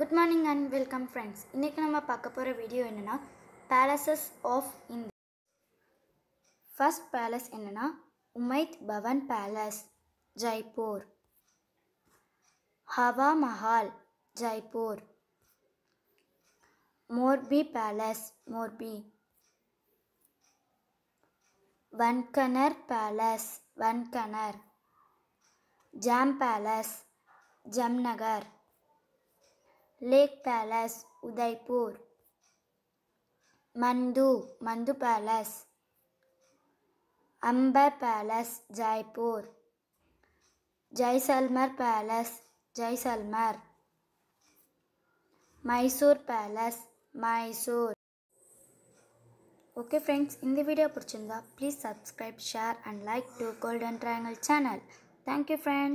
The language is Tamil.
good morning and welcome friends இன்றைக்கி நம்ம பார்க்க போகிற வீடியோ என்னென்னா palaces of India first palace என்னென்னா Umaid Bhawan palace Jaipur Hawa Mahal Jaipur Morbi palace Morbi Wankaner palace Wankaner Jam palace Jamnagar lake palace Udaipur Mandu Mandu palace Amber palace Jaipur Jaisalmer palace Jaisalmer Mysore palace Mysore okay friends इत वीडियो पिछड़ी please subscribe share and like to golden triangle channel thank you friends